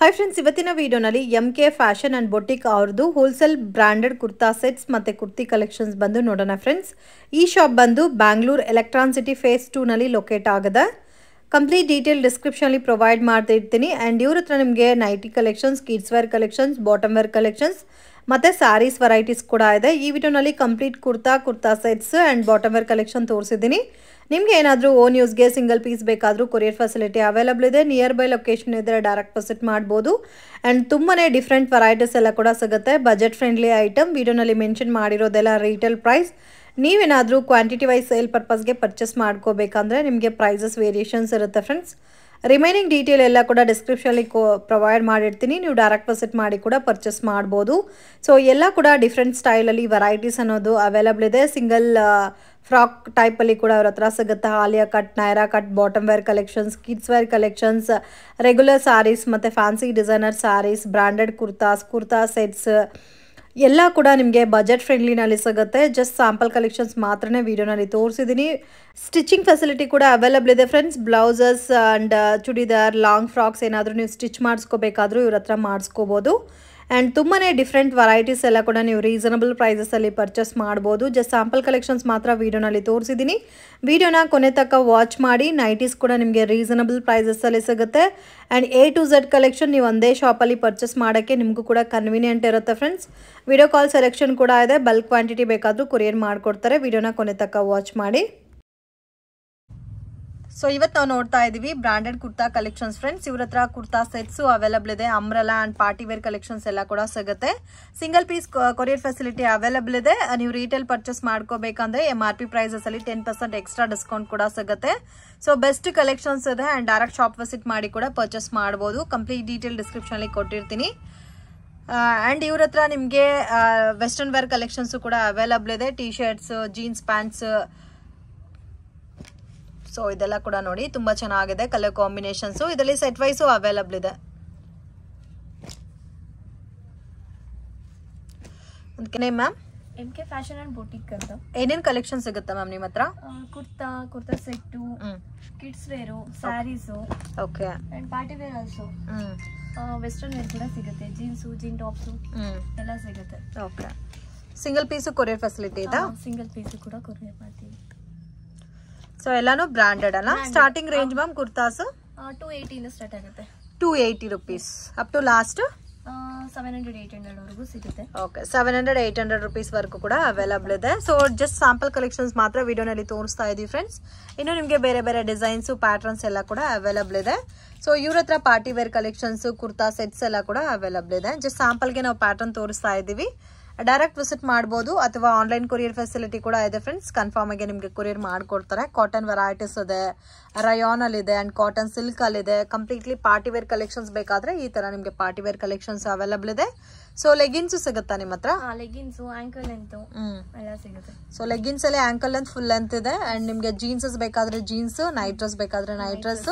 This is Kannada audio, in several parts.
ಹಾಯ್ ಫ್ರೆಂಡ್ಸ್ ಇವತ್ತಿನ ವಿಡಿಯೋನಲ್ಲಿ M K fashion and boutique ಅವ್ರದ್ದು ಹೋಲ್ಸೇಲ್ ಬ್ರ್ಯಾಂಡೆಡ್ ಕುರ್ತಾ ಸೆಟ್ಸ್ ಮತ್ತು ಕುರ್ತಿ ಕಲೆಕ್ಷನ್ಸ್ ಬಂದು ನೋಡೋಣ ಫ್ರೆಂಡ್ಸ್ ಈ ಶಾಪ್ ಬಂದು ಬ್ಯಾಂಗ್ಳೂರ್ ಎಲೆಕ್ಟ್ರಾನ್ ಸಿಟಿ ಫೇಸ್ ಟೂನಲ್ಲಿ ಲೊಕೇಟ್ ಆಗದೆ ಕಂಪ್ಲೀಟ್ ಡೀಟೇಲ್ ಡಿಸ್ಕ್ರಿಪ್ಷನಲ್ಲಿ ಪ್ರೊವೈಡ್ ಮಾಡ್ತಿರ್ತೀನಿ ಆ್ಯಂಡ್ ಇವ್ರ ಹತ್ರ ನಿಮಗೆ nighty collections kids wear collections bottom wear collections ಮತ್ತು ಸ್ಯಾರೀಸ್ ವೆರೈಟೀಸ್ ಕೂಡ ಇದೆ ಈ ವಿಡಿಯೋನಲ್ಲಿ complete kurta kurta sets and bottom wear collection ತೋರಿಸಿದ್ದೀನಿ ನಿಮ್ಗೆ ಏನಾದರೂ ಓನ್ ಯೂಸ್ಗೆ ಸಿಂಗಲ್ ಪೀಸ್ ಬೇಕಾದರೂ ಕೊರಿಯರ್ ಫೆಸಿಲಿಟಿ ಅವೈಲಬಲ್ ಇದೆ ನಿಯರ್ ಬೈ ಲೊಕೇಶನ್ ಇದ್ದರೆ ಡೈರೆಕ್ಟ್ ಪಸಿಟ್ ಮಾಡ್ಬೋದು ಆ್ಯಂಡ್ ತುಂಬಾ ಡಿಫ್ರೆಂಟ್ ವೆರೈಟೀಸ್ ಎಲ್ಲ ಕೂಡ ಸಿಗುತ್ತೆ ಬಜೆಟ್ ಫ್ರೆಂಡ್ಲಿ ಐಟಮ್ ವೀಡಿಯೋನಲ್ಲಿ ಮೆನ್ಷನ್ ಮಾಡಿರೋದೆಲ್ಲ ರೀಟೇಲ್ ಪ್ರೈಸ್ ನೀವೇನಾದರೂ ಕ್ವಾಂಟಿಟಿ ವೈಸ್ ಸೇಲ್ ಪರ್ಪಸ್ಗೆ ಪರ್ಚೇಸ್ ಮಾಡ್ಕೋಬೇಕಂದ್ರೆ ನಿಮಗೆ ಪ್ರೈಸಸ್ ವೇರಿಯೇಷನ್ಸ್ ಇರುತ್ತೆ ಫ್ರೆಂಡ್ಸ್ ರಿಮೈನಿಂಗ್ ಡೀಟೇಲ್ ಎಲ್ಲ ಕೂಡ ಡಿಸ್ಕ್ರಿಪ್ಷನಲ್ಲಿ ಕೋ ಪ್ರೊವೈಡ್ ಮಾಡಿರ್ತೀನಿ ನೀವು ಡೈರೆಕ್ಟ್ ಪೊಸಿಟ್ ಮಾಡಿ ಕೂಡ ಪರ್ಚೇಸ್ ಮಾಡ್ಬೋದು ಸೊ ಎಲ್ಲ ಕೂಡ ಡಿಫ್ರೆಂಟ್ ಸ್ಟೈಲಲ್ಲಿ ವೆರೈಟೀಸ್ ಅನ್ನೋದು ಅವೈಲಬಲ್ ಇದೆ ಸಿಂಗಲ್ ಫ್ರಾಕ್ ಟೈಪಲ್ಲಿ ಕೂಡ ಅವ್ರ ಹತ್ರ ಸಿಗುತ್ತೆ Alia cut Naira cut bottom wear collections kids wear collections regular sarees ಮತ್ತು fancy designer sarees branded kurtas kurta sets ಎಲ್ಲ ಕೂಡ ನಿಮಗೆ ಬಜೆಟ್ ಫ್ರೆಂಡ್ಲಿನಲ್ಲಿ ಸಿಗುತ್ತೆ ಜಸ್ಟ್ ಸ್ಯಾಂಪಲ್ ಕಲೆಕ್ಷನ್ಸ್ ಮಾತ್ರನೇ ವೀಡಿಯೋನಲ್ಲಿ ತೋರಿಸಿದ್ದೀನಿ ಸ್ಟಿಚಿಂಗ್ ಫೆಸಿಲಿಟಿ ಕೂಡ ಅವೈಲಬಲ್ ಇದೆ friends blouses and churidar long frocks ಏನಾದರೂ ನೀವು ಸ್ಟಿಚ್ ಮಾಡಿಸ್ಕೋಬೇಕಾದ್ರೂ ಇವ್ರ ಹತ್ರ ಮಾಡಿಸ್ಕೋಬೋದು ಆ್ಯಂಡ್ ತುಂಬಾ ಡಿಫ್ರೆಂಟ್ ವೆರೈಟೀಸ್ ಎಲ್ಲ ಕೂಡ ನೀವು ರೀಸನಬಲ್ ಪ್ರೈಸಸಲ್ಲಿ ಪರ್ಚೇಸ್ ಮಾಡ್ಬೋದು ಜಸ್ಟ್ ಸ್ಯಾಂಪಲ್ ಕಲೆಕ್ಷನ್ಸ್ ಮಾತ್ರ ವೀಡಿಯೋನಲ್ಲಿ ತೋರಿಸಿದ್ದೀನಿ ವೀಡಿಯೋನ ಕೊನೆ ತಕ್ಕ ವಾಚ್ ಮಾಡಿ ನೈಟೀಸ್ ಕೂಡ ನಿಮಗೆ ರೀಸನಬಲ್ ಪ್ರೈಸಸಲ್ಲಿ ಸಿಗುತ್ತೆ and A to Z collection ನೀವು ಒಂದೇ ಶಾಪಲ್ಲಿ ಪರ್ಚೇಸ್ ಮಾಡೋಕ್ಕೆ ನಿಮಗೂ ಕೂಡ ಕನ್ವೀನಿಯೆಂಟ್ ಇರುತ್ತೆ ಫ್ರೆಂಡ್ಸ್ ವಿಡಿಯೋ ಕಾಲ್ ಸೆಲೆಕ್ಷನ್ ಕೂಡ ಇದೆ ಬಲ್ಕ್ ಕ್ವಾಂಟಿಟಿ ಬೇಕಾದರೂ ಕೊರಿಯರ್ ಮಾಡಿಕೊಡ್ತಾರೆ ವೀಡಿಯೋನ ಕೊನೆ ತಕ್ಕ ವಾಚ್ ಮಾಡಿ ಸೊ ಇವತ್ತು ನಾವು ನೋಡ್ತಾ ಇದ್ದೀವಿ ಬ್ರಾಂಡೆಡ್ ಕುರ್ತಾ ಕಲೆಕ್ಷನ್ಸ್ ಫ್ರೆಂಡ್ಸ್ ಇವ್ರ ಹತ್ರ ಕುರ್ತಾ ಸೆಟ್ಸು ಅವೈಲಬಲ್ ಇದೆ umbrella and party wear collections ಎಲ್ಲ ಕೂಡ ಸಿಗುತ್ತೆ single piece courier facility available ಇದೆ uh, ನೀವು ರೀಟೇಲ್ ಪರ್ಚೇಸ್ ಮಾಡ್ಕೋಬೇಕಂದ್ರೆ ಎಮ್ ಆರ್ ಪಿ ಪ್ರೈಸಸಲ್ಲಿ ಟೆನ್ ಪರ್ಸೆಂಟ್ ಎಕ್ಸ್ಟ್ರಾ ಡಿಸ್ಕೌಂಟ್ ಕೂಡ ಸಿಗುತ್ತೆ ಸೊ ಬೆಸ್ಟ್ ಕಲೆಕ್ಷನ್ಸ್ ಇದೆ ಆ್ಯಂಡ್ ಡೈರೆಕ್ಟ್ ಶಾಪ್ ವಿಸಿಟ್ ಮಾಡಿ ಕೂಡ ಪರ್ಚೇಸ್ ಮಾಡ್ಬೋದು ಕಂಪ್ಲೀಟ್ ಡೀಟೇಲ್ ಡಿಸ್ಕ್ರಿಪ್ಷನಲ್ಲಿ ಕೊಟ್ಟಿರ್ತೀನಿ ಆ್ಯಂಡ್ uh, ಇವ್ರ ಹತ್ರ ನಿಮಗೆ ವೆಸ್ಟರ್ನ್ ವೇರ್ ಕಲೆಕ್ಷನ್ಸು ಕೂಡ ಅವೈಲಬಲ್ ಇದೆ T shirts jeans pants so ಇದೆಲ್ಲ ಕೂಡ ನೋಡಿ ತುಂಬ ಚೆನ್ನಾಗಿದೆ ಕಲರ್ ಕಾಂಬಿನೇಷನ್ಸು ಇದರಲ್ಲಿ ಸೆಟ್ ವೈಸು ಅವೈಲಬಲ್ ಇದೆ ಅದಕ್ಕೆ ma'am M K fashion and boutique ಅಂತ ಏನೇನು ಕಲೆಕ್ಷನ್ ಸಿಗುತ್ತೆ ಮ್ಯಾಮ್ ನಿಮ್ಮ ಹತ್ರ kurta kurta set kids wear sarees okay and party wear also western wear ಕೂಡ ಸಿಗುತ್ತೆ ಜೀನ್ಸು ಜೀನ್ ಟಾಪ್ಸು ಎಲ್ಲ ಸಿಗುತ್ತೆ okay single piece courier facility ಇದೆ ಸಿಂಗಲ್ ಪೀಸು ಕೂಡ ಕೊರಿಯರ್ ಮಾಡ್ತೀವಿ ಸೊ ಎಲ್ಲಾನು ಬ್ರಾಂಡೆಡ್ ಅಲ್ಲ starting range ma'am kurtas two ಇಂದ ಸ್ಟಾರ್ಟ್ ಆಗುತ್ತೆ two eighty rupees up to last seven hundred eight ಸಿಗುತ್ತೆ okay seven hundred eight hundred ಕೂಡ ಅವೈಲಬಲ್ ಇದೆ ಸೊ ಜಸ್ಟ್ ಸ್ಯಾಂಪಲ್ ಕಲೆಕ್ಷನ್ಸ್ ಮಾತ್ರ ವಿಡಿಯೋನಲ್ಲಿ ತೋರಿಸ್ತಾ ಇದ್ದೀವಿ ಫ್ರೆಂಡ್ಸ್ ಇನ್ನು ನಿಮಗೆ ಬೇರೆ ಬೇರೆ ಡಿಸೈನ್ಸು ಪ್ಯಾಟರ್ನ್ಸ್ ಎಲ್ಲ ಕೂಡ ಅವೈಲಬಲ್ ಇದೆ ಸೊ ಇವ್ರ ಹತ್ರ party wear collections kurta sets ಎಲ್ಲ ಕೂಡ ಅವೈಲಬಲ್ ಇದೆ ಜಸ್ಟ್ ಸ್ಯಾಂಪಲ್ಗೆ ನಾವು ಪ್ಯಾಟರ್ನ್ ತೋರಿಸ್ತಾ ಇದ್ದೀವಿ ಡೈರೆಕ್ಟ್ ವಿಸಿಟ್ ಮಾಡ್ಬೋದು ಅಥವಾ ಆನ್ಲೈನ್ ಕೊರಿಯರ್ ಫೆಸಿಲಿಟಿ ಕೂಡ ಇದೆ ಫ್ರೆಂಡ್ಸ್ ಕನ್ಫರ್ಮ್ ಆಗಿ ನಿಮಗೆ ಕೊರಿಯರ್ ಮಾಡಿಕೊಡ್ತಾರೆ ಕಾಟನ್ ವೆರೈಟೀಸ್ ಇದೆ ಅಲ್ಲಿ ಇದೆ ಅಂಡ್ ಕಾಟನ್ ಸಿಲ್ಕ್ ಅಲ್ಲಿ ಇದೆ ಕಂಪ್ಲೀಟ್ಲಿ ಪಾರ್ಟಿವೇರ್ ಕಲೆಕ್ಷನ್ಸ್ ಬೇಕಾದ್ರೆ ಈ ತರ ನಿಮಗೆ ಪಾರ್ಟಿವೇರ್ ಕಲೆಕ್ಷನ್ಸ್ ಅವೈಲಬಲ್ ಇದೆ ಸೊ ಲೆಗಿನ್ಸ್ ಸಿಗುತ್ತಾ ನಿಮ್ಮ ಹತ್ರ ಲೆಗಿನ್ಸ್ ಆಂಕಲ್ ಲೆಂತ್ ಸಿಗುತ್ತೆ ಸೊ ಲೆಗಿನ್ಸ್ ಅಲ್ಲಿ ಆಂಕಲ್ ಲೆಂತ್ ಫುಲ್ ಲೆಂತ್ ಇದೆ ಅಂಡ್ ನಿಮಗೆ ಜೀನ್ಸ್ ಬೇಕಾದ್ರೆ ಜೀನ್ಸ್ ನೈಟ್ ಡ್ರೆಸ್ ಬೇಕಾದ್ರೆ ನೈಟ್ ಡ್ರೆಸ್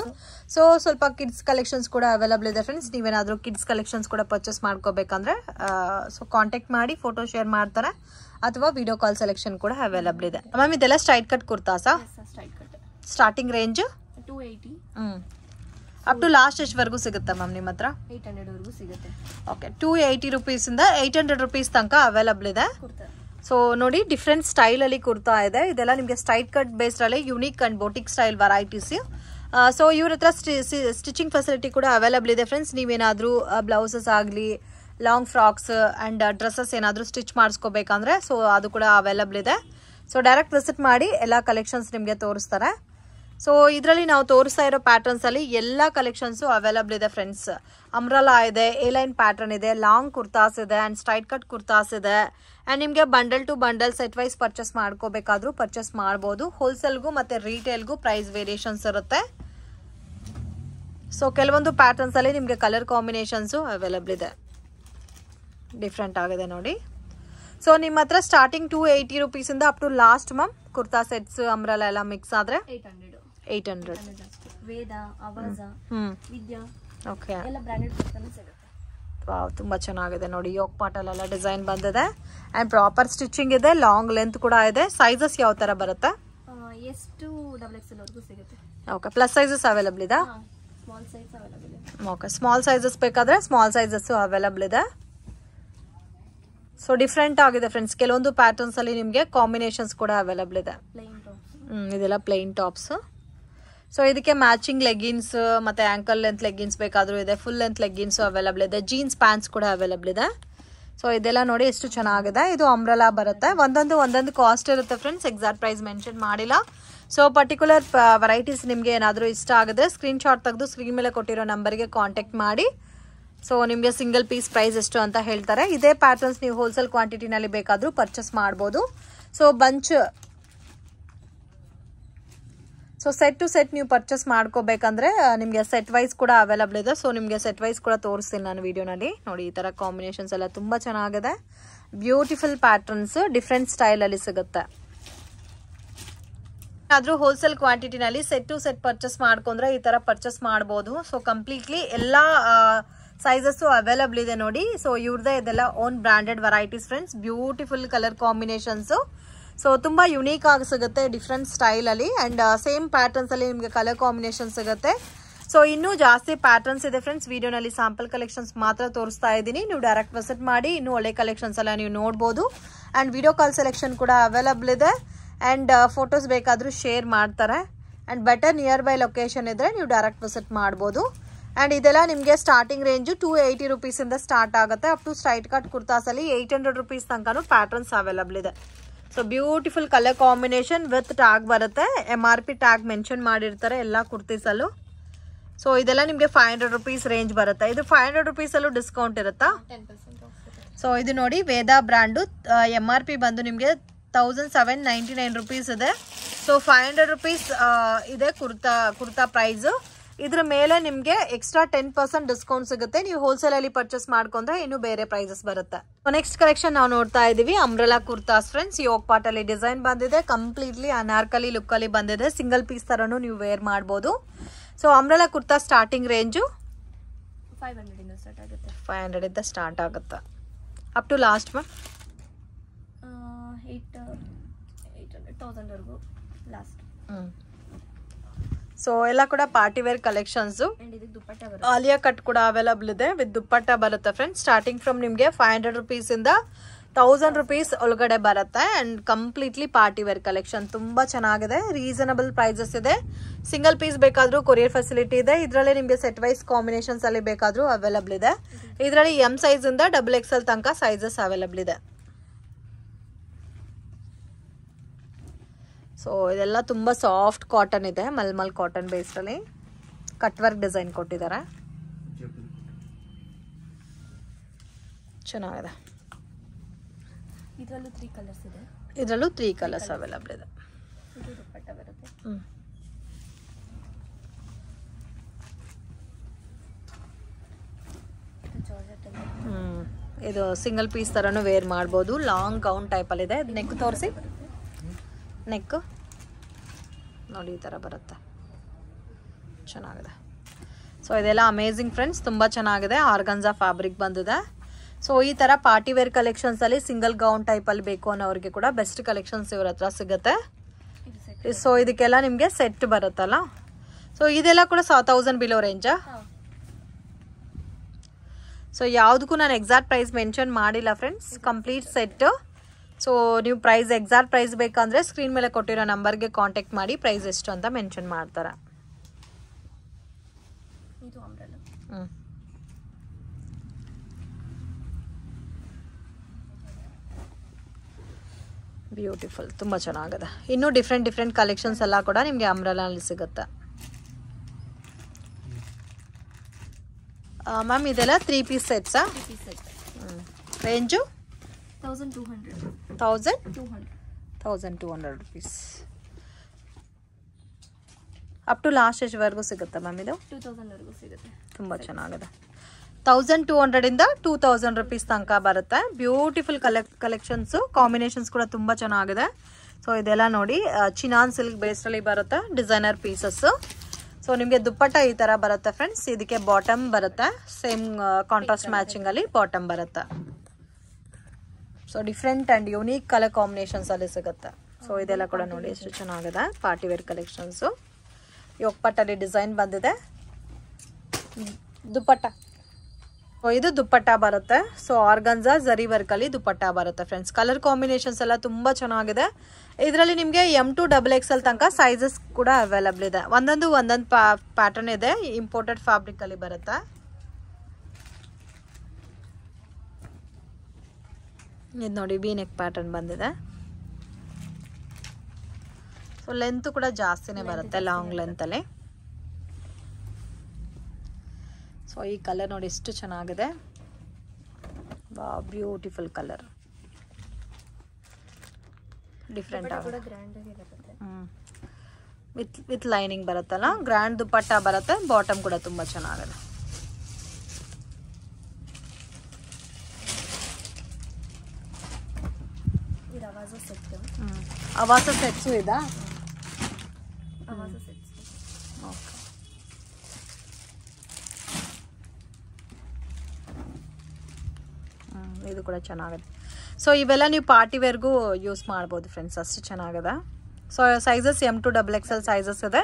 ಸೊ ಸ್ವಲ್ಪ ಕಿಡ್ಸ್ ಕಲೆಕ್ಷನ್ಸ್ ಕೂಡ ಅವೈಲಬಲ್ ಇದೆ ಫ್ರೆಂಡ್ಸ್ ನೀವೇನಾದ್ರೂ ಕಿಡ್ಸ್ ಕಲೆಕ್ಷನ್ಸ್ ಕೂಡ ಪರ್ಚೇಸ್ ಮಾಡ್ಕೋಬೇಕಂದ್ರೆ ಸೊ ಕಾಂಟ್ಯಾಕ್ಟ್ ಮಾಡಿ ಫೋಟೋ ಶೇರ್ ಮಾಡ್ತಾರೆ ಅಥವಾ ವಿಡಿಯೋ ಕಾಲ್ ಸೆಲೆಕ್ಷನ್ ಕೂಡ ಅವೈಲಬಲ್ ಇದೆ ಮ್ಯಾಮ್ ಇದೆಲ್ಲ ಸ್ಟ್ರೈಟ್ ಕಟ್ ಕುರ್ತಾಸಾ ಸ್ಟಾರ್ಟಿಂಗ್ ರೇಂಜ್ ಟೂ ಏಯ್ಟಿ ಹ್ಞೂ ಅಪ್ ಟು ಲಾಸ್ಟ್ ಎಷ್ಟವರೆಗೂ ಸಿಗುತ್ತೆ ಮ್ಯಾಮ್ ನಿಮ್ಮ ಹತ್ರ ಏಯ್ಟ್ ಹಂಡ್ರೆಡ್ವರೆಗೂ ಸಿಗುತ್ತೆ ಓಕೆ ಟೂ ಏಯ್ಟಿ ರುಪೀಸಿಂದ ಏಟ್ ಹಂಡ್ರೆಡ್ ರುಪೀಸ್ ತನಕ ಅವೈಲಬಲ್ ಇದೆ ಸೊ ನೋಡಿ ಡಿಫ್ರೆಂಟ್ ಸ್ಟೈಲಲ್ಲಿ ಕುರ್ತಾ ಇದೆ ಇದೆಲ್ಲ ನಿಮಗೆ ಸ್ಟೈಟ್ ಕಟ್ ಅಲ್ಲಿ unique and boutique style varieties so ಇವ್ರ ಹತ್ರ ಸ್ಟಿಚಿಂಗ್ ಫೆಸಿಲಿಟಿ ಕೂಡ ಅವೈಲಬಲ್ ಇದೆ ಫ್ರೆಂಡ್ಸ್ ನೀವೇನಾದರೂ ಬ್ಲೌಸಸ್ ಆಗಲಿ ಲಾಂಗ್ ಫ್ರಾಕ್ಸ್ ಅಂಡ್ ಡ್ರೆಸ್ಸಸ್ ಏನಾದರೂ ಸ್ಟಿಚ್ ಮಾಡಿಸ್ಕೋಬೇಕಂದ್ರೆ ಸೊ ಅದು ಕೂಡ ಅವೈಲಬಲ್ ಇದೆ ಸೊ ಡೈರೆಕ್ಟ್ ವಿಸಿಟ್ ಮಾಡಿ ಎಲ್ಲ ಕಲೆಕ್ಷನ್ಸ್ ನಿಮಗೆ ತೋರಿಸ್ತಾರೆ ಸೊ ಇದರಲ್ಲಿ ನಾವು ತೋರಿಸ್ತಾ ಇರೋ ಅಲ್ಲಿ ಎಲ್ಲ ಕಲೆಕ್ಷನ್ಸು ಅವೈಲಬಲ್ ಇದೆ ಫ್ರೆಂಡ್ಸ್ ಅಮ್ರಲಾ ಇದೆ ಎ ಲೈನ್ ಪ್ಯಾಟರ್ನ್ ಇದೆ ಲಾಂಗ್ ಕುರ್ತಾಸ್ ಇದೆ ಆ್ಯಂಡ್ ಸ್ಟ್ರೈಟ್ ಕಟ್ ಕುರ್ತಾಸ್ ಇದೆ ಆ್ಯಂಡ್ ನಿಮಗೆ bundle to bundle set wise purchase ಮಾಡ್ಕೋಬೇಕಾದ್ರೂ ಪರ್ಚೇಸ್ ಮಾಡ್ಬೋದು ಹೋಲ್ಸೇಲ್ಗೂ ಮತ್ತು ರೀಟೇಲ್ಗೂ ಪ್ರೈಸ್ ವೇರಿಯೇಷನ್ಸ್ ಇರುತ್ತೆ ಸೊ ಕೆಲವೊಂದು ಅಲ್ಲಿ ನಿಮಗೆ ಕಲರ್ ಕಾಂಬಿನೇಷನ್ಸು ಅವೈಲಬಲ್ ಇದೆ ಡಿಫ್ರೆಂಟ್ ಆಗಿದೆ ನೋಡಿ ಸೊ ನಿಮ್ಮ ಹತ್ರ ಸ್ಟಾರ್ಟಿಂಗ್ ಟು ಏಯ್ಟಿ ರುಪೀಸಿಂದ up to last ma'am kurta sets umbrella ಎಲ್ಲ ಮಿಕ್ಸ್ ಆದರೆ ಹಂಡ್ರೆಡ್ ಏಯ್ಟ್ ಹಂಡ್ರೆಡ್ ವೇದ ಆವಾಜ ವಿದ್ಯಾ ಓಕೆ ಎಲ್ಲ ಬ್ರ್ಯಾಂಡೆಡ್ ಸಿಗುತ್ತೆ ವಾವ್ ತುಂಬ ಚೆನ್ನಾಗಿದೆ ನೋಡಿ ಯೋಗ ಪಾಟಲೆಲ್ಲ ಡಿಸೈನ್ ಬಂದಿದೆ ಆ್ಯಂಡ್ ಪ್ರಾಪರ್ ಸ್ಟಿಚಿಂಗ್ ಇದೆ ಲಾಂಗ್ ಲೆಂತ್ ಕೂಡ ಇದೆ ಸೈಜಸ್ ಯಾವ ಥರ ಬರುತ್ತೆ ಎಸ್ ಟು ಡಬಲ್ ಎಕ್ಸ್ ಸಿಗುತ್ತೆ ಓಕೆ ಪ್ಲಸ್ ಸೈಜಸ್ ಅವೈಲಬಲ್ ಇದೆ ಸ್ಮಾಲ್ ಸೈಜ್ ಅವೈಲಬಲ್ ಇದೆ ಓಕೆ ಸ್ಮಾಲ್ ಸೈಜಸ್ ಬೇಕಾದರೆ ಸ್ಮಾಲ್ ಸೈಜಸ್ಸು ಅವೈಲಬಲ್ ಇದೆ ಸೊ ಡಿಫ್ರೆಂಟ್ ಆಗಿದೆ ಫ್ರೆಂಡ್ಸ್ ಕೆಲವೊಂದು ಪ್ಯಾಟರ್ನ್ಸಲ್ಲಿ ನಿಮಗೆ ಕಾಂಬಿನೇಷನ್ಸ್ ಕೂಡ ಅವೈಲಬಲ್ ಇದೆ ಇದೆಲ್ಲ ಪ್ಲೇನ್ ಟಾಪ್ಸು ಸೊ ಇದಕ್ಕೆ ಮ್ಯಾಚಿಂಗ್ ಲೆಗ್ಗಿನ್ಸ್ ಮತ್ತು ಆಂಕಲ್ ಲೆಂತ್ ಲೆಗ್ಗಿನ್ಸ್ ಬೇಕಾದರೂ ಇದೆ ಫುಲ್ ಲೆಂತ್ ಲೆಗ್ಗಿನ್ಸು ಅವೈಲಬಲ್ ಇದೆ ಜೀನ್ಸ್ ಪ್ಯಾಂಟ್ಸ್ ಕೂಡ ಅವೈಲಬಲ್ ಇದೆ ಸೊ ಇದೆಲ್ಲ ನೋಡಿ ಎಷ್ಟು ಚೆನ್ನಾಗಿದೆ ಇದು ಅಂಬ್ರಲಾ ಬರುತ್ತೆ ಒಂದೊಂದು ಒಂದೊಂದು ಕಾಸ್ಟ್ ಇರುತ್ತೆ ಫ್ರೆಂಡ್ಸ್ ಎಕ್ಸಾಕ್ಟ್ ಪ್ರೈಸ್ ಮೆನ್ಷನ್ ಮಾಡಿಲ್ಲ ಸೊ ಪರ್ಟಿಕ್ಯುಲರ್ ವೆರೈಟೀಸ್ ನಿಮಗೆ ಏನಾದರೂ ಇಷ್ಟ ಆಗಿದ್ರೆ ಶಾಟ್ ತೆಗೆದು ಸ್ಕ್ರೀನ್ ಮೇಲೆ ಕೊಟ್ಟಿರೋ ನಂಬರ್ಗೆ ಕಾಂಟ್ಯಾಕ್ಟ್ ಮಾಡಿ ಸೊ ನಿಮಗೆ ಸಿಂಗಲ್ ಪೀಸ್ ಪ್ರೈಸ್ ಎಷ್ಟು ಅಂತ ಹೇಳ್ತಾರೆ ಇದೇ ಪ್ಯಾಟರ್ನ್ಸ್ ನೀವು ಹೋಲ್ಸೇಲ್ ಕ್ವಾಂಟಿಟಿನಲ್ಲಿ ಬೇಕಾದರೂ ಪರ್ಚೇಸ್ ಮಾಡ್ಬೋದು so bunch so set to set ನೀವು ಪರ್ಚೇಸ್ ಮಾಡ್ಕೋಬೇಕಂದ್ರೆ ನಿಮಗೆ ಸೆಟ್ ವೈಸ್ ಕೂಡ ಅವೈಲಬಲ್ ಇದೆ ಸೊ ನಿಮಗೆ ಸೆಟ್ ವೈಸ್ ಕೂಡ ತೋರಿಸ್ತೀನಿ ನಾನು ವೀಡಿಯೋನಲ್ಲಿ ನೋಡಿ ಈ ಥರ ಕಾಂಬಿನೇಷನ್ಸ್ ಎಲ್ಲ ತುಂಬ ಚೆನ್ನಾಗಿದೆ ಬ್ಯೂಟಿಫುಲ್ ಪ್ಯಾಟರ್ನ್ಸ್ ಡಿಫ್ರೆಂಟ್ ಸ್ಟೈಲಲ್ಲಿ ಸಿಗುತ್ತೆ ಆದ್ರೂ ಹೋಲ್ಸೇಲ್ ಕ್ವಾಂಟಿಟಿನಲ್ಲಿ ಸೆಟ್ ಟು ಸೆಟ್ ಪರ್ಚೇಸ್ ಮಾಡ್ಕೊಂಡ್ರೆ ಈ ತರ ಪರ್ಚೇಸ್ ಮಾಡಬಹುದು ಸೊ ಕಂಪ್ಲೀಟ್ಲಿ ಎಲ್ಲ ಸೈಜಸ್ಸು ಅವೈಲಬಲ್ ಇದೆ ನೋಡಿ ಸೊ ಇವ್ರದೇ ಇದೆಲ್ಲ own branded varieties friends beautiful colour combinations so ತುಂಬ ಯುನೀಕ್ ಆಗಿ ಸಿಗುತ್ತೆ ಡಿಫ್ರೆಂಟ್ ಸ್ಟೈಲಲ್ಲಿ ಆ್ಯಂಡ್ ಸೇಮ್ ಪ್ಯಾಟರ್ನ್ಸಲ್ಲಿ ನಿಮಗೆ ಕಲರ್ ಕಾಂಬಿನೇಷನ್ ಸಿಗುತ್ತೆ ಸೊ ಇನ್ನೂ ಜಾಸ್ತಿ ಪ್ಯಾಟರ್ನ್ಸ್ ಇದೆ ಫ್ರೆಂಡ್ಸ್ ವಿಡಿಯೋನಲ್ಲಿ ಸ್ಯಾಂಪಲ್ ಕಲೆಕ್ಷನ್ಸ್ ಮಾತ್ರ ತೋರಿಸ್ತಾ ಇದ್ದೀನಿ ನೀವು ಡೈರೆಕ್ಟ್ ವಿಸಿಟ್ ಮಾಡಿ ಇನ್ನೂ ಒಳ್ಳೆ ಕಲೆಕ್ಷನ್ಸ್ ಎಲ್ಲ ನೀವು ನೋಡ್ಬೋದು ಆ್ಯಂಡ್ ವಿಡಿಯೋ ಕಾಲ್ ಸೆಲೆಕ್ಷನ್ ಕೂಡ ಅವೈಲಬಲ್ ಇದೆ ಆ್ಯಂಡ್ ಫೋಟೋಸ್ ಬೇಕಾದರೂ ಶೇರ್ ಮಾಡ್ತಾರೆ and better nearby location ಇದ್ದರೆ ನೀವು ಡೈರೆಕ್ಟ್ ವಿಸಿಟ್ ಮಾಡ್ಬೋದು ಆ್ಯಂಡ್ ಇದೆಲ್ಲ ನಿಮಗೆ ಸ್ಟಾರ್ಟಿಂಗ್ ರೇಂಜು ಟು ಏಯ್ಟಿ ರುಪೀಸಿಂದ ಸ್ಟಾರ್ಟ್ ಆಗುತ್ತೆ ಅಪ್ ಟು ಸ್ಟ್ರೈಟ್ ಕಟ್ ಕುರ್ತಾಸಲ್ಲಿ ಏಯ್ಟ್ ಹಂಡ್ರೆಡ್ ರುಪೀಸ್ ತನಕ ಪ್ಯಾಟರ್ನ್ಸ್ ಅವೈಲಬಲ್ ಇದೆ so beautiful colour combination with tag ಬರುತ್ತೆ M R P tag mention ಮಾಡಿರ್ತಾರೆ ಎಲ್ಲ ಕುರ್ತೀಸಲ್ಲೂ ಸೊ ಇದೆಲ್ಲ ನಿಮಗೆ ಫೈವ್ ಹಂಡ್ರೆಡ್ ರುಪೀಸ್ ರೇಂಜ್ ಬರುತ್ತೆ ಇದು ಫೈವ್ ಹಂಡ್ರೆಡ್ ರುಪೀಸಲ್ಲೂ ಡಿಸ್ಕೌಂಟ್ ಇರುತ್ತಾ ಸೊ ಇದು ನೋಡಿ Veda brand M R P ಬಂದು ನಿಮಗೆ thousand seven ninety nine rupees ಇದೆ ಸೊ ಫೈವ್ ಹಂಡ್ರೆಡ್ ರುಪೀಸ್ ಇದೆ ಕುರ್ತಾ ಕುರ್ತಾ ಪ್ರೈಸು ಇದ್ರ ಮೇಲೆ ನಿಮಗೆ ಎಕ್ಸ್ಟ್ರಾ ಟೆನ್ ಪರ್ಸೆಂಟ್ ಡಿಸ್ಕೌಂಟ್ ಸಿಗುತ್ತೆ ನೀವು ಹೋಲ್ಸೇಲ್ ಅಲ್ಲಿ ಪರ್ಚೇಸ್ ಮಾಡ್ಕೊಂಡ್ರೆ ಇನ್ನು ಬೇರೆ ಪ್ರೈಸಸ್ ಬರುತ್ತೆ ನೆಕ್ಸ್ಟ್ ಕಲೆಕ್ಷನ್ ನಾವು ನೋಡ್ತಾ ಇದೀವಿ ಅಂಬ್ರೆಲಾ ಕುರ್ತಾಸ್ ಫ್ರೆಂಡ್ಸ್ ಯೋಗ ಪಾಟ್ ಡಿಸೈನ್ ಬಂದಿದೆ ಕಂಪ್ಲೀಟ್ಲಿ ಅನಾರ್ಕಲಿ ಲುಕ್ ಅಲ್ಲಿ ಬಂದಿದೆ ಸಿಂಗಲ್ ಪೀಸ್ ತರನು ನೀವು ವೇರ್ ಮಾಡಬಹುದು so umbrella kurta starting range five hundred start ಆಗುತ್ತೆ ಫೈವ್ ಹಂಡ್ರೆಡ್ ಇಂದ ಸ್ಟಾರ್ಟ್ ಆಗುತ್ತೆ up to last ma'am eight eight hundred ತೌಸಂಡ್ವರೆಗೂ ಲಾಸ್ಟ್ ಹ್ಞೂ ಸೊ ಎಲ್ಲ ಕೂಡ party wear collections Alia cut ಕೂಡ ಅವೈಲಬಲ್ ಇದೆ ವಿತ್ ದುಪ್ಪಟ್ಟ ಬರುತ್ತೆ ಫ್ರೆಂಡ್ಸ್ ಸ್ಟಾರ್ಟಿಂಗ್ ಫ್ರಮ್ ನಿಮಗೆ ಫೈವ್ ಹಂಡ್ರೆಡ್ ರುಪೀಸ್ ಇಂದ ತೌಸಂಡ್ ರುಪೀಸ್ ಒಳಗಡೆ ಬರುತ್ತೆ and completely party wear collection ತುಂಬಾ ಚೆನ್ನಾಗಿದೆ ರೀಸನಬಲ್ ಪ್ರೈಸಸ್ ಇದೆ ಸಿಂಗಲ್ ಪೀಸ್ ಬೇಕಾದ್ರೂ ಕೊರಿಯರ್ ಫೆಸಿಲಿಟಿ ಇದೆ ಇದರಲ್ಲಿ ನಿಮಗೆ ಸೆಟ್ ವೈಸ್ ಕಾಂಬಿನೇಷನ್ಸ್ ಅಲ್ಲಿ ಬೇಕಾದ್ರೂ ಅವೈಲಬಲ್ ಇದೆ ಇದರಲ್ಲಿ ಎಂ ಸೈಜ್ ಇಂದ ಡಬಲ್ ಎಕ್ಸ್ ಎಲ್ ತನಕ ಸೈಜಸ್ ಅವೈಲಬಲ್ ಇದೆ ಸೊ ಇದೆಲ್ಲ ತುಂಬ ಸಾಫ್ಟ್ ಕಾಟನ್ ಇದೆ ಮಲ್ಮಲ್ ಕಾಟನ್ ಬೇಸ್ಡಲ್ಲಿ ಕಟ್ ವರ್ಕ್ ಡಿಸೈನ್ ಕೊಟ್ಟಿದ್ದಾರೆ ಚೆನ್ನಾಗಿದೆ ಇದರಲ್ಲೂ ತ್ರೀ ಕಲರ್ಸ್ ಅವೈಲಬಲ್ ಇದೆ ಹ್ಞೂ ಇದು ಸಿಂಗಲ್ ಪೀಸ್ ಥರನೂ ವೇರ್ ಮಾಡ್ಬೋದು ಲಾಂಗ್ ಗೌನ್ ಟೈಪ್ ಅಲ್ಲಿ ಇದೆ ನೆಕ್ ತೋರಿಸಿ ನೆಕ್ ನೋಡಿ ಈ ಥರ ಬರುತ್ತೆ ಚೆನ್ನಾಗಿದೆ ಸೊ ಇದೆಲ್ಲ ಅಮೇಝಿಂಗ್ ಫ್ರೆಂಡ್ಸ್ ತುಂಬ ಚೆನ್ನಾಗಿದೆ ಆರ್ಗನ್ಸಾ ಫ್ಯಾಬ್ರಿಕ್ ಬಂದಿದೆ ಸೊ ಈ ಥರ ಪಾರ್ಟಿ ವೇರ್ ಕಲೆಕ್ಷನ್ಸಲ್ಲಿ ಸಿಂಗಲ್ ಗೌನ್ ಟೈಪಲ್ಲಿ ಬೇಕು ಅನ್ನೋರಿಗೆ ಕೂಡ ಬೆಸ್ಟ್ ಕಲೆಕ್ಷನ್ಸ್ ಇವ್ರ ಹತ್ರ ಸಿಗುತ್ತೆ ಸೊ ಇದಕ್ಕೆಲ್ಲ ನಿಮಗೆ ಸೆಟ್ ಬರುತ್ತಲ್ಲ ಸೊ ಇದೆಲ್ಲ ಕೂಡ ಸಾ ತೌಸಂಡ್ ಬಿಲೋ ರೇಂಜಾ ಸೊ ಯಾವುದಕ್ಕೂ ನಾನು ಎಕ್ಸಾಕ್ಟ್ ಪ್ರೈಸ್ ಮೆನ್ಷನ್ ಮಾಡಿಲ್ಲ ಫ್ರೆಂಡ್ಸ್ ಕಂಪ್ಲೀಟ್ ಸೆಟ್ಟು ಸೊ ನೀವು ಪ್ರೈಸ್ ಎಕ್ಸಾಕ್ಟ್ ಪ್ರೈಸ್ ಬೇಕಂದ್ರೆ ಸ್ಕ್ರೀನ್ ಮೇಲೆ ಕೊಟ್ಟಿರೋ ನಂಬರ್ಗೆ ಕಾಂಟ್ಯಾಕ್ಟ್ ಮಾಡಿ ಪ್ರೈಸ್ ಎಷ್ಟು ಅಂತ ಮೆನ್ಷನ್ ಮಾಡ್ತಾರೆ ಬ್ಯೂಟಿಫುಲ್ ತುಂಬ ಚೆನ್ನಾಗಿದೆ ಇನ್ನೂ ಡಿಫ್ರೆಂಟ್ ಡಿಫ್ರೆಂಟ್ ಕಲೆಕ್ಷನ್ಸ್ ಎಲ್ಲ ಕೂಡ ನಿಮಗೆ ಅಲ್ಲಿ ಸಿಗುತ್ತೆ ಮ್ಯಾಮ್ ಇದೆಲ್ಲ ತ್ರೀ ಪೀಸ್ ಸೆಟ್ಸಾ range thousand two hundred thousand two hundred two hundred rupees up to last ವರ್ಗೂ ಸಿಗುತ್ತೆ ಮ್ಯಾಮ್ ಇದು ಟೂ ತೌಸಂಡ್ವರೆಗೂ ಸಿಗುತ್ತೆ ತುಂಬ ಚೆನ್ನಾಗಿದೆ ತೌಸಂಡ್ ಟೂ ಹಂಡ್ರೆಡಿಂದ ಟೂ ತೌಸಂಡ್ ರುಪೀಸ್ ತನಕ ಬರುತ್ತೆ ಬ್ಯೂಟಿಫುಲ್ ಕಲೆಕ್ ಕಲೆಕ್ಷನ್ಸು ಕಾಂಬಿನೇಷನ್ಸ್ ಕೂಡ ತುಂಬ ಚೆನ್ನಾಗಿದೆ ಸೊ ಇದೆಲ್ಲ ನೋಡಿ ಚಿನಾನ್ ಸಿಲ್ಕ್ ಬೇಸ್ಡಲ್ಲಿ ಬರುತ್ತೆ ಡಿಸೈನರ್ ಪೀಸಸ್ಸು ಸೊ ನಿಮಗೆ ದುಪ್ಪಟ್ಟ ಈ ಥರ ಬರುತ್ತೆ ಫ್ರೆಂಡ್ಸ್ ಇದಕ್ಕೆ ಬಾಟಮ್ ಬರುತ್ತೆ ಸೇಮ್ ಕಾಂಟ್ರಾಸ್ಟ್ ಮ್ಯಾಚಿಂಗಲ್ಲಿ ಬಾಟಮ್ ಬರುತ್ತೆ so different and unique colour combinations ಅಲ್ಲಿ ಸಿಗುತ್ತೆ ಸೊ ಇದೆಲ್ಲ ಕೂಡ ನೋಡಿ ಎಷ್ಟು ಚೆನ್ನಾಗಿದೆ ಪಾರ್ಟಿ ವೇರ್ ಕಲೆಕ್ಷನ್ಸು ಯೋಗಪಟ್ಟಲ್ಲಿ ಡಿಸೈನ್ ಬಂದಿದೆ ದುಪ್ಪಟ್ಟ ಸೊ ಇದು ದುಪ್ಪಟ್ಟ ಬರುತ್ತೆ ಸೊ ಆರ್ಗನ್ಸಾ ಜರಿ ಅಲ್ಲಿ ದುಪ್ಪಟ್ಟ ಬರುತ್ತೆ ಫ್ರೆಂಡ್ಸ್ ಕಲರ್ ಕಾಂಬಿನೇಷನ್ಸ್ ಎಲ್ಲ ತುಂಬ ಚೆನ್ನಾಗಿದೆ ಇದರಲ್ಲಿ ನಿಮಗೆ M to double X L ತನಕ ಸೈಜಸ್ ಕೂಡ ಅವೈಲಬಲ್ ಇದೆ ಒಂದೊಂದು ಒಂದೊಂದು ಪ್ಯಾಟರ್ನ್ ಇದೆ ಇಂಪೋರ್ಟೆಡ್ ಫ್ಯಾಬ್ರಿಕಲ್ಲಿ ಬರುತ್ತೆ ಇದು ನೋಡಿ ಬಿ ನೆಕ್ ಪ್ಯಾಟರ್ನ್ ಬಂದಿದೆ ಸೊ ಲೆಂತ್ ಕೂಡ ಜಾಸ್ತಿನೇ ಬರುತ್ತೆ ಲಾಂಗ್ ಲೆಂತಲ್ಲಿ ಸೊ ಈ ಕಲರ್ ನೋಡಿ ಎಷ್ಟು ಚೆನ್ನಾಗಿದೆ ಬಾ ಬ್ಯೂಟಿಫುಲ್ ಕಲರ್ ಡಿಫ್ರೆಂಟ್ ಹ್ಞೂ ವಿತ್ ವಿತ್ ಲೈನಿಂಗ್ ಬರುತ್ತಲ್ಲ ಗ್ರ್ಯಾಂಡ್ ದುಪ್ಪಟ್ಟ ಬರುತ್ತೆ ಬಾಟಮ್ ಕೂಡ ತುಂಬ ಚೆನ್ನಾಗಿದೆ ಅವಾಸ ಸೆಟ್ ಸೆಟ್ಸು ಇದಾ ಇದು ಕೂಡ ಚೆನ್ನಾಗಿದೆ ಸೊ ಇವೆಲ್ಲ ನೀವು ಪಾರ್ಟಿವೇರ್ಗೂ ಯೂಸ್ ಮಾಡ್ಬೋದು ಫ್ರೆಂಡ್ಸ್ ಅಷ್ಟು ಚೆನ್ನಾಗಿದೆ so sizes M to double X L sizes ಇದೆ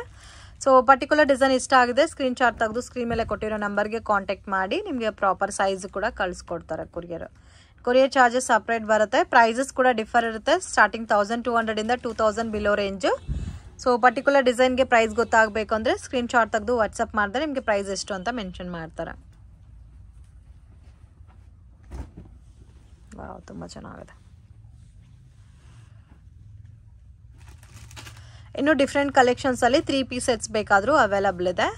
ಸೊ ಪರ್ಟಿಕ್ಯುಲರ್ ಡಿಸೈನ್ ಇಷ್ಟ ಆಗಿದೆ ಸ್ಕ್ರೀನ್ ಶಾಟ್ ತೆಗೆದು ಸ್ಕ್ರೀನ್ ಮೇಲೆ ಕೊಟ್ಟಿರೋ ನಂಬರ್ಗೆ ಕಾಂಟ್ಯಾಕ್ಟ್ ಮಾಡಿ ನಿಮಗೆ ಪ್ರಾಪರ್ ಸೈಜ್ ಕೂಡ ಕಳಿಸ್ಕೊಡ್ತಾರೆ ಕುರಿಯರು ಕೊರಿಯರ್ ಚಾರ್ಜಸ್ ಸಪ್ರೇಟ್ ಬರುತ್ತೆ ಪ್ರೈಸಸ್ ಕೂಡ ಡಿಫರ್ ಇರುತ್ತೆ ಸ್ಟಾರ್ಟಿಂಗ್ ತೌಸಂಡ್ ಟೂ ಹಂಡ್ರೆಡಿಂದ two thousand below range so particular ಡಿಸೈನ್ಗೆ ಪ್ರೈಸ್ ಗೊತ್ತಾಗಬೇಕು ಅಂದರೆ ಸ್ಕ್ರೀನ್ಶಾಟ್ ತೆಗೆದು ವಾಟ್ಸಪ್ ಮಾಡಿದ್ರೆ ನಿಮಗೆ ಪ್ರೈಸ್ ಎಷ್ಟು ಅಂತ ಮೆನ್ಷನ್ ಮಾಡ್ತಾರೆ ತುಂಬ ಚೆನ್ನಾಗಿದೆ ಇನ್ನು ಡಿಫ್ರೆಂಟ್ ಕಲೆಕ್ಷನ್ಸಲ್ಲಿ ತ್ರೀ ಪೀಸ್ ಸೆಟ್ಸ್ ಬೇಕಾದರೂ ಅವೈಲಬಲ್ ಇದೆ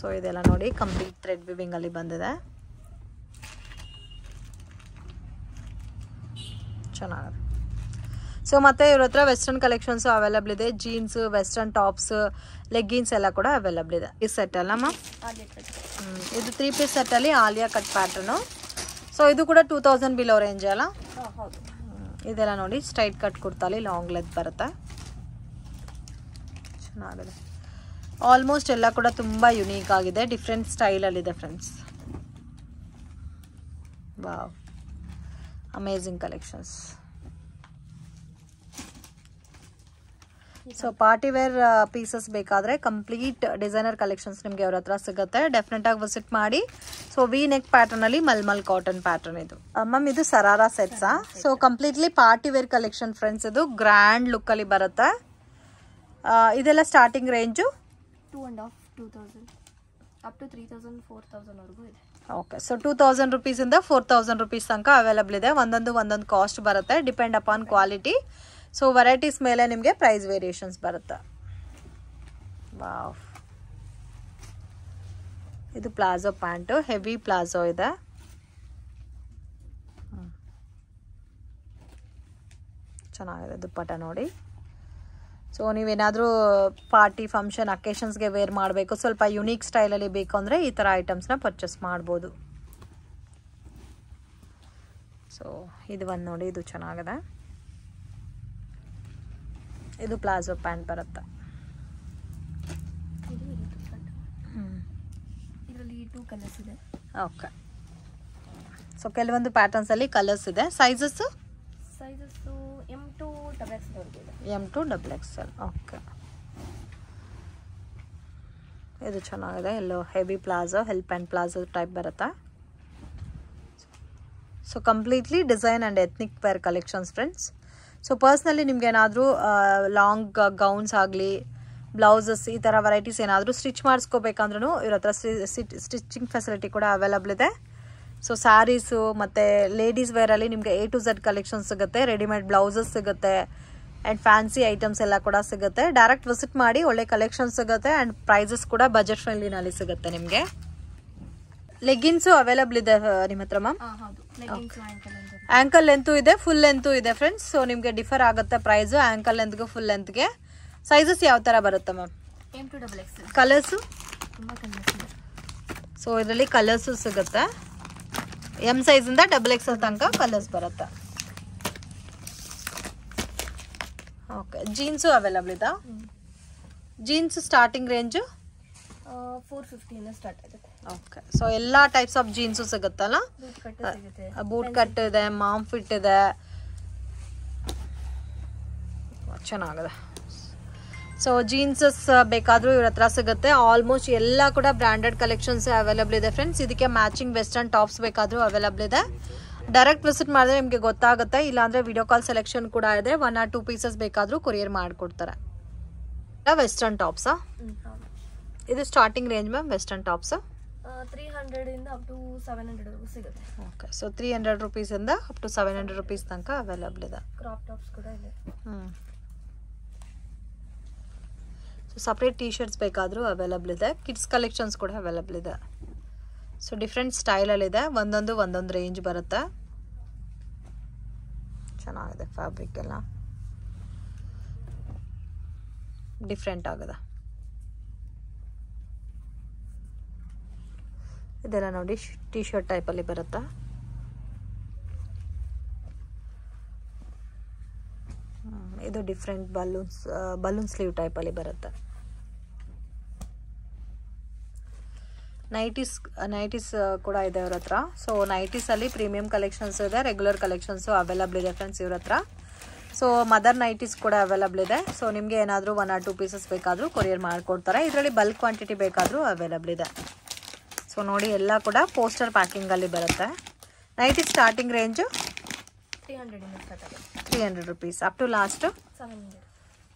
ಸೊ ಇದೆಲ್ಲ ನೋಡಿ ಕಂಪ್ಲೀಟ್ ಥ್ರೆಡ್ ಅಲ್ಲಿ ಬಂದಿದೆ ಚೆನ್ನಾಗಿದೆ ಸೊ ಮತ್ತೆ ಇವ್ರ ಹತ್ರ ವೆಸ್ಟರ್ನ್ ಕಲೆಕ್ಷನ್ಸು ಅವೈಲಬಲ್ ಇದೆ ಜೀನ್ಸ್ ವೆಸ್ಟರ್ನ್ ಟಾಪ್ಸ್ ಲೆಗ್ಗಿನ್ಸ್ ಎಲ್ಲ ಕೂಡ ಅವೈಲಬಲ್ ಇದೆ ಈ ಸೆಟ್ ಅಲ್ಲ ಇದು ತ್ರೀ ಪೀಸ್ ಸೆಟ್ ಅಲ್ಲಿ ಆಲಿಯಾ ಕಟ್ ಪ್ಯಾಟರ್ನು ಸೊ ಇದು ಕೂಡ ಟೂ ತೌಸಂಡ್ ಬಿಲೋ ರೇಂಜ್ ಅಲ್ಲ ಇದೆಲ್ಲ ನೋಡಿ ಸ್ಟ್ರೈಟ್ ಕಟ್ ಕುರ್ತಾಲಿ ಲಾಂಗ್ ಲೆತ್ ಬರುತ್ತೆ ಚೆನ್ನಾಗಿದೆ ಆಲ್ಮೋಸ್ಟ್ ಎಲ್ಲ ಕೂಡ ತುಂಬ ಯುನೀಕ್ ಆಗಿದೆ ಡಿಫ್ರೆಂಟ್ ಸ್ಟೈಲಲ್ಲಿದೆ friends wow amazing collections so party wear pieces ಬೇಕಾದರೆ ಕಂಪ್ಲೀಟ್ ಡಿಸೈನರ್ ಕಲೆಕ್ಷನ್ಸ್ ನಿಮಗೆ ಅವ್ರ ಹತ್ರ ಸಿಗುತ್ತೆ ಡೆಫಿನೆಟಾಗಿ ವಿಸಿಟ್ ಮಾಡಿ ಸೊ ವಿ ನೆಕ್ ಪ್ಯಾಟರ್ನಲ್ಲಿ ಮಲ್ಮಲ್ ಕಾಟನ್ ಪ್ಯಾಟರ್ನ್ ಇದು ಮ್ಯಾಮ್ ಇದು ಸರಾರಾ ಸೆಟ್ಸಾ so completely party wear collection friends ಇದು ಗ್ರ್ಯಾಂಡ್ ಲುಕ್ಕಲ್ಲಿ ಬರುತ್ತೆ ಇದೆಲ್ಲ starting range two and half two thousand up to three thousand four ತೌಸಂಡ್ವರೆಗೂ ಇದೆ ಓಕೆ ಸೊ ಟೂ ತೌಸಂಡ್ ರುಪೀಸಿಂದ ಫೋರ್ ತೌಸಂಡ್ ರುಪೀಸ್ ತನಕ ಅವೈಲಬಲ್ ಇದೆ ಒಂದೊಂದು ಒಂದೊಂದು ಕಾಸ್ಟ್ ಬರುತ್ತೆ depend upon quality so varieties ಮೇಲೆ ನಿಮಗೆ ಪ್ರೈಸ್ ವೇರಿಯೇಷನ್ಸ್ ಬರುತ್ತೆ ವಾವ್ ಇದು ಪ್ಲಾಜೋ ಪ್ಯಾಂಟು ಹೆವಿ ಪ್ಲಾಜೋ ಇದೆ ಚೆನ್ನಾಗಿದೆ ದುಪ್ಪಟ್ಟ ನೋಡಿ ಸೊ ನೀವೇನಾದರೂ ಪಾರ್ಟಿ ಫಂಕ್ಷನ್ ಅಕೇಶನ್ಸ್ಗೆ ವೇರ್ ಮಾಡಬೇಕು ಸ್ವಲ್ಪ ಯುನೀಕ್ ಸ್ಟೈಲಲ್ಲಿ ಬೇಕು ಅಂದರೆ ಈ ಥರ ಐಟಮ್ಸ್ನ ಪರ್ಚೇಸ್ ಮಾಡ್ಬೋದು ಸೊ ಇದು ಒಂದು ನೋಡಿ ಇದು ಚೆನ್ನಾಗಿದೆ ಇದು ಪ್ಲಾಜೋ ಪ್ಯಾಂಟ್ ಬರುತ್ತೆ ಓಕೆ ಸೊ ಕೆಲವೊಂದು ಪ್ಯಾಟರ್ನ್ಸಲ್ಲಿ ಕಲರ್ಸ್ ಇದೆ sizes sizes X M to double XL okay ಇದು ಚೆನ್ನಾಗಿದೆ yellow heavy palazzo help and palazzo type ಬರುತ್ತಾ so completely design and ethnic wear collections friends so personally ನಿಮ್ಗೆ ಏನಾದರೂ ಲಾಂಗ್ ಗೌನ್ಸ್ ಆಗಲಿ ಬ್ಲೌಸಸ್ ಈ ಥರ ವೆರೈಟೀಸ್ ಏನಾದರೂ ಸ್ಟಿಚ್ ಮಾಡಿಸ್ಕೋಬೇಕಂದ್ರೂ ಇವ್ರ ಹತ್ರ ಸ್ಟಿಚಿಂಗ್ ಫೆಸಿಲಿಟಿ ಕೂಡ ಅವೈಲಬಲ್ ಇದೆ ಸೊ ಸ್ಯಾರೀಸು ಮತ್ತು ಲೇಡೀಸ್ ವೇರಲ್ಲಿ ನಿಮಗೆ ಎ ಟು ಝಡ್ ಕಲೆಕ್ಷನ್ ಸಿಗುತ್ತೆ ರೆಡಿಮೇಡ್ ಬ್ಲೌಸಸ್ ಸಿಗುತ್ತೆ ಆ್ಯಂಡ್ ಫ್ಯಾನ್ಸಿ ಐಟಮ್ಸ್ ಎಲ್ಲ ಕೂಡ ಸಿಗುತ್ತೆ ಡೈರೆಕ್ಟ್ ವಿಸಿಟ್ ಮಾಡಿ ಒಳ್ಳೆ ಕಲೆಕ್ಷನ್ ಸಿಗುತ್ತೆ ಆ್ಯಂಡ್ ಪ್ರೈಸಸ್ ಕೂಡ ಬಜೆಟ್ ಫ್ರೆಂಡ್ಲಿನಲ್ಲಿ ಸಿಗುತ್ತೆ ನಿಮಗೆ ಲೆಗಿನ್ಸು ಅವೈಲಬಲ್ ಇದೆ ನಿಮ್ಮ ಹತ್ರ ಮ್ಯಾಮ್ ಆ್ಯಂಕಲ್ ಲೆಂತು ಇದೆ ಫುಲ್ ಲೆಂತು ಇದೆ ಫ್ರೆಂಡ್ಸ್ ಸೊ ನಿಮಗೆ ಡಿಫರ್ ಆಗುತ್ತೆ ಪ್ರೈಸು ಆ್ಯಂಕಲ್ ಲೆಂತ್ಗೆ ಫುಲ್ ಲೆಂತ್ಗೆ ಸೈಜಸ್ ಯಾವ ಥರ ಬರುತ್ತೆ ಮ್ಯಾಮ್ ಕಲರ್ಸು ಸೊ ಇದರಲ್ಲಿ ಕಲರ್ಸು ಸಿಗುತ್ತೆ ಎಮ್ ಸೈಜಿಂದ ಡಬಲ್ ಎಕ್ಸ್ ಎಕ್ಸಲ್ ತನಕ ಕಲರ್ಸ್ ಬರುತ್ತೆ ಓಕೆ ಜೀನ್ಸು ಅವೈಲಬಲ್ ಇದ್ದಾ ಜೀನ್ಸ್ ಸ್ಟಾರ್ಟಿಂಗ್ ರೇಂಜು ಫೋರ್ ಫಿಫ್ಟಿಯಿಂದ ಸ್ಟಾರ್ಟ್ ಆಗುತ್ತೆ ಓಕೆ ಸೊ ಎಲ್ಲ ಟೈಪ್ಸ್ ಆಫ್ ಜೀನ್ಸು ಸಿಗುತ್ತಲ್ಲ ಬೂಟ್ ಕಟ್ ಇದೆ ಮಾಮ್ ಫಿಟ್ ಇದೆ ಚೆನ್ನಾಗಿದೆ ಸೊ ಜೀನ್ಸಸ್ uh, ಬೇಕಾದರೂ ಇವ್ರ ಹತ್ರ ಸಿಗುತ್ತೆ ಆಲ್ಮೋಸ್ಟ್ ಎಲ್ಲ ಕೂಡ ಬ್ರ್ಯಾಂಡೆಡ್ ಕಲೆಕ್ಷನ್ಸ್ ಅವೈಲೇಬಲ್ ಇದೆ ಫ್ರೆಂಡ್ಸ್ ಇದಕ್ಕೆ ಮ್ಯಾಚಿಂಗ್ ವೆಸ್ಟರ್ನ್ ಟಾಪ್ಸ್ ಬೇಕಾದರೂ ಅವೈಲೇಬಲ್ ಇದೆ ಡೈರೆಕ್ಟ್ ವಿಸಿಟ್ ಮಾಡಿದ್ರೆ ನಿಮಗೆ ಗೊತ್ತಾಗುತ್ತೆ ಇಲ್ಲಾಂದ್ರೆ ವಿಡಿಯೋ ಕಾಲ್ ಸೆಲೆಕ್ಷನ್ ಕೂಡ ಇದೆ ಒನ್ ಆರ್ ಟೂ ಪೀಸಸ್ ಬೇಕಾದರೂ ಕೊರಿಯರ್ ಮಾಡಿಕೊಡ್ತಾರೆ ವೆಸ್ಟರ್ನ್ ಟಾಪ್ಸಾ ಇದು starting range ma'am western tops three ಇಂದ ಅಪ್ ಟು ಸೆವೆನ್ ಹಂಡ್ರೆಡ್ ಸಿಗುತ್ತೆ ಓಕೆ ಸೊ ತ್ರೀ ಹಂಡ್ರೆಡ್ ಇಂದ up to seven hundred rupees ತನಕ ಅವೈಲೇಬಲ್ ಇದೆ ಕ್ರಾಪ್ ಟಾಪ್ಸ್ ಕೂಡ ಇದೆ ಹ್ಞೂ ಸಪ್ರೇಟ್ ಟೀ ಶರ್ಟ್ಸ್ ಬೇಕಾದರೂ ಅವೈಲಬಲ್ ಇದೆ ಕಿಡ್ಸ್ ಕಲೆಕ್ಷನ್ಸ್ ಕೂಡ ಅವೈಲಬಲ್ ಇದೆ ಸೊ ಡಿಫ್ರೆಂಟ್ ಸ್ಟೈಲಲ್ಲಿದೆ ಒಂದೊಂದು ಒಂದೊಂದು ರೇಂಜ್ ಬರುತ್ತೆ ಚೆನ್ನಾಗಿದೆ ಫ್ಯಾಬ್ರಿಕ್ ಎಲ್ಲ ಡಿಫ್ರೆಂಟ್ ಆಗಿದೆ ಇದೆಲ್ಲ ನೋಡಿ ಟೀ ಶರ್ಟ್ ಟೈಪಲ್ಲಿ ಬರುತ್ತಾ ಇದು ಡಿಫ್ರೆಂಟ್ ಬಲೂನ್ಸ್ ಬಲೂನ್ ಸ್ಲೀವ್ ಟೈಪಲ್ಲಿ ಬರುತ್ತೆ ನೈಟೀಸ್ ನೈಟೀಸ್ ಕೂಡ ಇದೆ ಇವ್ರ ಹತ್ರ ಸೊ ನೈಟೀಸಲ್ಲಿ ಪ್ರೀಮಿಯಂ ಕಲೆಕ್ಷನ್ಸ್ ಇದೆ ರೆಗ್ಯುಲರ್ ಕಲೆಕ್ಷನ್ಸು ಅವೈಲಬಲ್ ಇದೆ ಫ್ರೆಂಡ್ಸ್ ಇವ್ರ ಹತ್ರ ಸೊ ಮದರ್ ನೈಟೀಸ್ ಕೂಡ ಅವೈಲಬಲ್ ಇದೆ ಸೊ ನಿಮಗೆ ಏನಾದರೂ ಒನ್ ಆರ್ ಟು ಪೀಸಸ್ ಬೇಕಾದರೂ ಕೊರಿಯರ್ ಮಾಡಿಕೊಡ್ತಾರೆ ಇದರಲ್ಲಿ ಬಲ್ಕ್ ಕ್ವಾಂಟಿಟಿ ಬೇಕಾದರೂ ಅವೈಲಬಲ್ ಇದೆ ಸೊ ನೋಡಿ ಎಲ್ಲ ಕೂಡ ಪೋಸ್ಟರ್ ಪ್ಯಾಕಿಂಗಲ್ಲಿ ಬರುತ್ತೆ nighty starting range three hundred three hundred rupees up to last seven hundred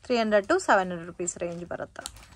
three hundred to seven hundred rupees range ಬರುತ್ತೆ